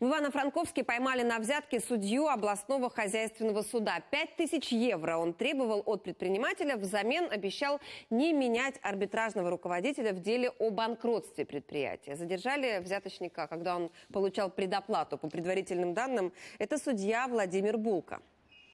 В Ивано-Франковске поймали на взятке судью областного хозяйственного суда. 5 тысяч евро он требовал от предпринимателя, взамен обещал не менять арбитражного руководителя в деле о банкротстве предприятия. Задержали взяточника, когда он получал предоплату. По предварительным данным, это судья Владимир Булка.